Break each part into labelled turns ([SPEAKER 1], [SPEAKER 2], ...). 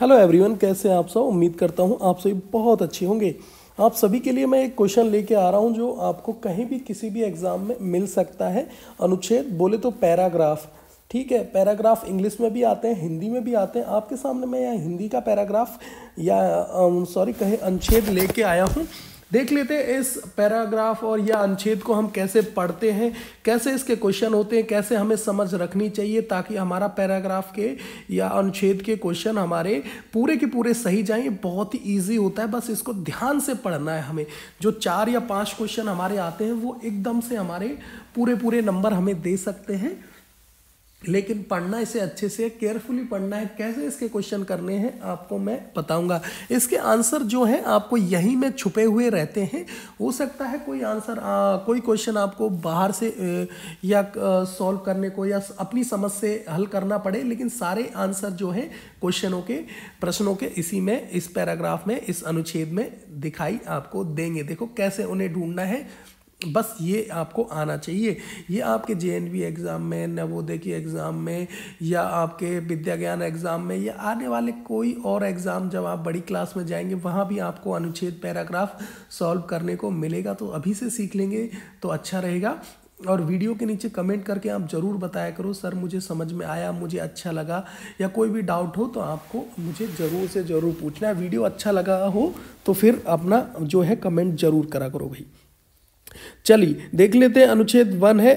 [SPEAKER 1] hello everyone कैसे हैं आप सब उम्मीद करता हूँ आप सभी बहुत अच्छे होंगे आप सभी के लिए मैं एक क्वेश्चन लेके आ रहा हूँ जो आपको कहीं भी किसी भी एग्ज़ाम में मिल सकता है अनुच्छेद बोले तो पैराग्राफ ठीक है पैराग्राफ इंग्लिश में भी आते हैं हिंदी में भी आते हैं आपके सामने मैं यहाँ हिंदी का पैराग्राफ या सॉरी कहे अनुच्छेद लेके आया हूँ देख लेते हैं इस पैराग्राफ और या अनुच्छेद को हम कैसे पढ़ते हैं कैसे इसके क्वेश्चन होते हैं कैसे हमें समझ रखनी चाहिए ताकि हमारा पैराग्राफ के या अनुच्छेद के क्वेश्चन हमारे पूरे के पूरे सही जाएँ बहुत ही ईजी होता है बस इसको ध्यान से पढ़ना है हमें जो चार या पाँच क्वेश्चन हमारे आते हैं वो एकदम से हमारे पूरे पूरे नंबर हमें दे सकते हैं लेकिन पढ़ना इसे अच्छे से केयरफुली पढ़ना है कैसे इसके क्वेश्चन करने हैं आपको मैं बताऊंगा इसके आंसर जो है आपको यहीं में छुपे हुए रहते हैं हो सकता है कोई आंसर आ, कोई क्वेश्चन आपको बाहर से या सॉल्व करने को या अपनी समझ से हल करना पड़े लेकिन सारे आंसर जो हैं क्वेश्चनों के प्रश्नों के इसी में इस पैराग्राफ में इस अनुच्छेद में दिखाई आपको देंगे देखो कैसे उन्हें ढूंढना है बस ये आपको आना चाहिए ये आपके जे एग्ज़ाम में नवोदय की एग्ज़ाम में या आपके विद्या ज्ञान एग्ज़ाम में या आने वाले कोई और एग्ज़ाम जब आप बड़ी क्लास में जाएंगे वहाँ भी आपको अनुच्छेद पैराग्राफ सॉल्व करने को मिलेगा तो अभी से सीख लेंगे तो अच्छा रहेगा और वीडियो के नीचे कमेंट करके आप ज़रूर बताया करो सर मुझे समझ में आया मुझे अच्छा लगा या कोई भी डाउट हो तो आपको मुझे ज़रूर से ज़रूर पूछना है वीडियो अच्छा लगा हो तो फिर अपना जो है कमेंट ज़रूर करा करो भाई चलिए देख लेते हैं अनुच्छेद वन है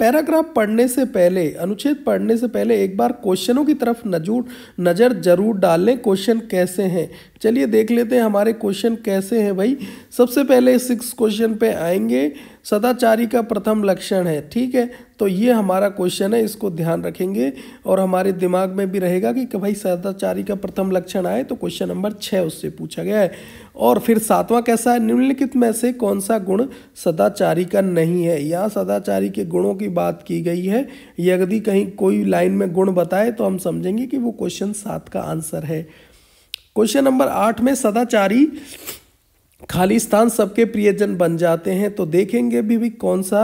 [SPEAKER 1] पैराग्राफ पढ़ने से पहले अनुच्छेद पढ़ने से पहले एक बार क्वेश्चनों की तरफ नजूर नज़र जरूर डालें क्वेश्चन कैसे हैं चलिए देख लेते हैं हमारे क्वेश्चन कैसे हैं भाई सबसे पहले सिक्स क्वेश्चन पे आएंगे सदाचारी का प्रथम लक्षण है ठीक है तो ये हमारा क्वेश्चन है इसको ध्यान रखेंगे और हमारे दिमाग में भी रहेगा कि भाई सदाचारी का प्रथम लक्षण आए तो क्वेश्चन नंबर छः उससे पूछा गया है और फिर सातवां कैसा है निम्नलिखित में से कौन सा गुण सदाचारी का नहीं है यहाँ सदाचारी के गुणों की बात की गई है यदि कहीं कोई लाइन में गुण बताए तो हम समझेंगे कि वो क्वेश्चन सात का आंसर है क्वेश्चन नंबर आठ में सदाचारी खाली स्थान सबके प्रियजन बन जाते हैं तो देखेंगे भी भी कौन सा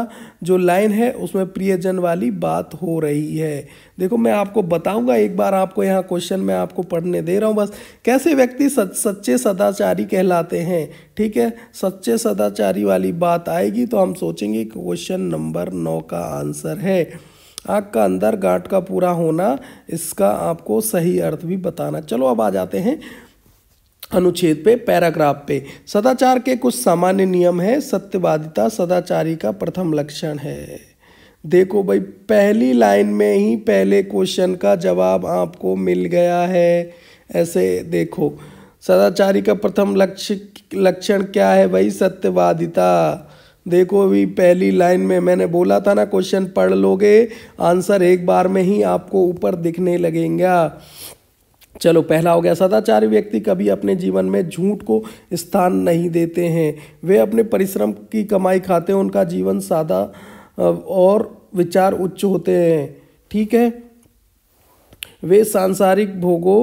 [SPEAKER 1] जो लाइन है उसमें प्रियजन वाली बात हो रही है देखो मैं आपको बताऊंगा एक बार आपको यहाँ क्वेश्चन मैं आपको पढ़ने दे रहा हूँ बस कैसे व्यक्ति सच सच्चे सदाचारी कहलाते हैं ठीक है सच्चे सदाचारी वाली बात आएगी तो हम सोचेंगे क्वेश्चन नंबर नौ का आंसर है आँख का अंदर गांठ का पूरा होना इसका आपको सही अर्थ भी बताना चलो अब आ जाते हैं अनुच्छेद पे पैराग्राफ पे सदाचार के कुछ सामान्य नियम हैं सत्यवादिता सदाचारी का प्रथम लक्षण है देखो भाई पहली लाइन में ही पहले क्वेश्चन का जवाब आपको मिल गया है ऐसे देखो सदाचारी का प्रथम लक्ष्य लक्षण क्या है भाई सत्यवादिता देखो अभी पहली लाइन में मैंने बोला था ना क्वेश्चन पढ़ लोगे आंसर एक बार में ही आपको ऊपर दिखने लगेगा चलो पहला हो गया सदाचारी व्यक्ति कभी अपने जीवन में झूठ को स्थान नहीं देते हैं वे अपने परिश्रम की कमाई खाते हैं उनका जीवन सादा और विचार उच्च होते हैं ठीक है वे सांसारिक भोगों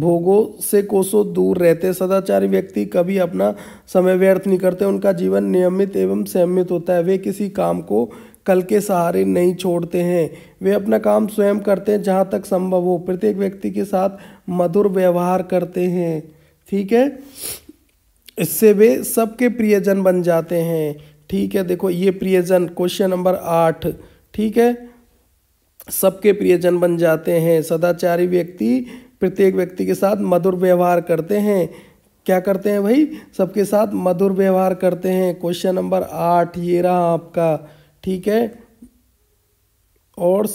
[SPEAKER 1] भोगों से कोसों दूर रहते सदाचारी व्यक्ति कभी अपना समय व्यर्थ नहीं करते उनका जीवन नियमित एवं संयमित होता है वे किसी काम को कल के सहारे नहीं छोड़ते हैं वे अपना काम स्वयं करते हैं जहाँ तक संभव हो प्रत्येक व्यक्ति के साथ मधुर व्यवहार करते हैं ठीक है इससे वे सबके प्रियजन बन जाते हैं ठीक है देखो ये प्रियजन क्वेश्चन नंबर आठ ठीक है सबके प्रियजन बन जाते हैं सदाचारी व्यक्ति प्रत्येक व्यक्ति के साथ मधुर व्यवहार करते हैं क्या करते हैं भाई सबके साथ मधुर व्यवहार करते हैं क्वेश्चन नंबर आठ ये रहा आपका ठीक है और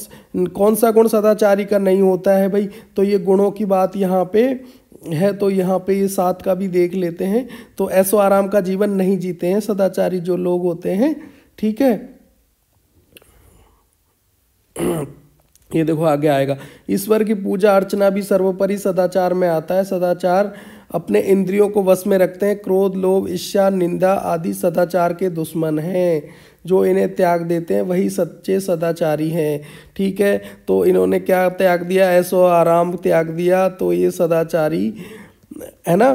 [SPEAKER 1] कौन सा गुण सदाचारी का नहीं होता है भाई तो ये गुणों की बात यहाँ पे है तो यहाँ पे ये सात का भी देख लेते हैं तो ऐसो आराम का जीवन नहीं जीते हैं सदाचारी जो लोग होते हैं ठीक है ये देखो आगे आएगा ईश्वर की पूजा अर्चना भी सर्वोपरि सदाचार में आता है सदाचार अपने इंद्रियों को वश में रखते हैं क्रोध लोभ ईर्ष्या निंदा आदि सदाचार के दुश्मन हैं जो इन्हें त्याग देते हैं वही सच्चे सदाचारी हैं ठीक है तो इन्होंने क्या त्याग दिया ऐसो आराम त्याग दिया तो ये सदाचारी है ना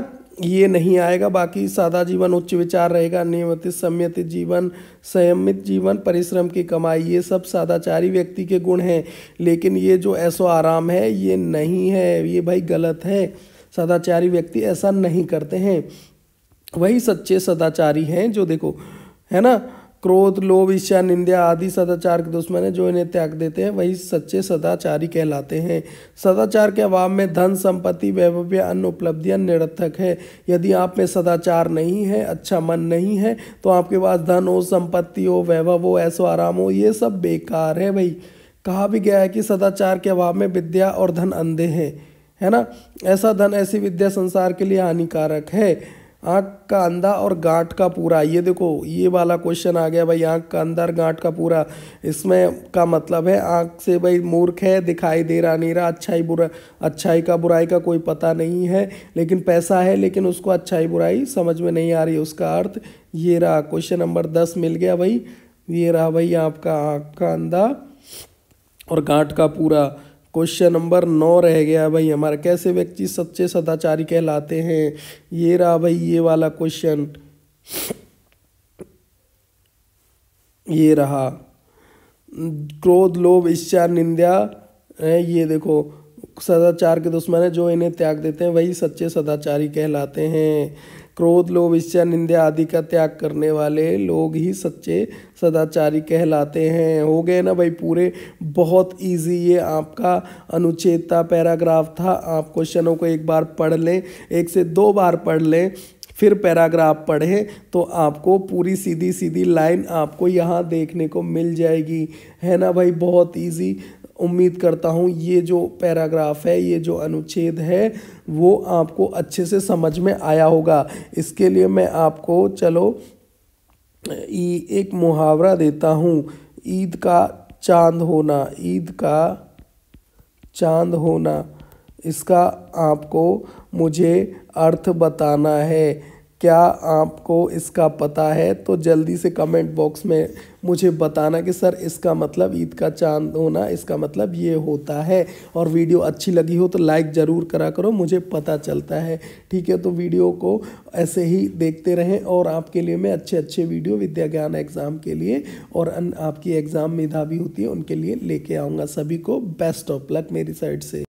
[SPEAKER 1] ये नहीं आएगा बाकी सादा जीवन उच्च विचार रहेगा नियमित संयमित जीवन संयमित जीवन परिश्रम की कमाई ये सब सादाचारी व्यक्ति के गुण हैं लेकिन ये जो ऐसो आराम है ये नहीं है ये भाई गलत है सदाचारी व्यक्ति ऐसा नहीं करते हैं वही सच्चे सदाचारी हैं जो देखो है ना क्रोध लोभ ईर्ष्या निंदा आदि सदाचार के दुश्मन है जो इन्हें त्याग देते हैं वही सच्चे सदाचारी कहलाते हैं सदाचार के अभाव में धन संपत्ति वैभव या अन्य उपलब्धियाँ निरर्थक है यदि आप में सदाचार नहीं है अच्छा मन नहीं है तो आपके पास धन हो संपत्ति हो वैभव हो ऐसो आराम हो ये सब बेकार है भाई कहा भी गया है कि सदाचार के अभाव में विद्या और धन अंधे हैं है ना ऐसा धन ऐसी विद्या संसार के लिए हानिकारक है आँख का अंधा और गांठ का पूरा ये देखो ये वाला क्वेश्चन आ गया भाई आँख का अंदर गांठ का पूरा इसमें का मतलब है आँख से भाई मूर्ख है दिखाई दे रहा नहीं रहा अच्छाई बुरा अच्छाई का बुराई का कोई पता नहीं है लेकिन पैसा है लेकिन उसको अच्छाई बुराई समझ में नहीं आ रही उसका अर्थ ये रहा क्वेश्चन नंबर दस मिल गया भाई ये रहा भाई आपका आँख का अंधा और गांठ का पूरा क्वेश्चन नंबर नौ रह गया भाई हमारे कैसे व्यक्ति सच्चे सदाचारी कहलाते हैं ये रहा भाई ये वाला क्वेश्चन ये रहा क्रोध लोभ इच्छा निंदा है ये देखो सदाचार के दुश्मन है जो इन्हें त्याग देते हैं वही सच्चे सदाचारी कहलाते हैं क्रोध लोभ ईर्ष्या निंदा आदि का त्याग करने वाले लोग ही सच्चे सदाचारी कहलाते हैं हो गए ना भाई पूरे बहुत इजी ये आपका अनुच्छेद था पैराग्राफ था आप क्वेश्चनों को एक बार पढ़ लें एक से दो बार पढ़ लें फिर पैराग्राफ पढ़ें तो आपको पूरी सीधी सीधी लाइन आपको यहाँ देखने को मिल जाएगी है ना भाई बहुत इजी उम्मीद करता हूँ ये जो पैराग्राफ है ये जो अनुच्छेद है वो आपको अच्छे से समझ में आया होगा इसके लिए मैं आपको चलो एक मुहावरा देता हूँ ईद का चांद होना ईद का चांद होना इसका आपको मुझे अर्थ बताना है क्या आपको इसका पता है तो जल्दी से कमेंट बॉक्स में मुझे बताना कि सर इसका मतलब ईद का चांद होना इसका मतलब ये होता है और वीडियो अच्छी लगी हो तो लाइक ज़रूर करा करो मुझे पता चलता है ठीक है तो वीडियो को ऐसे ही देखते रहें और आपके लिए मैं अच्छे अच्छे वीडियो विद्या ज्ञान एग्ज़ाम के लिए और आपकी एग्ज़ाम मेधावी होती है उनके लिए लेके आऊँगा सभी को बेस्ट ऑफ लक मेरी साइड से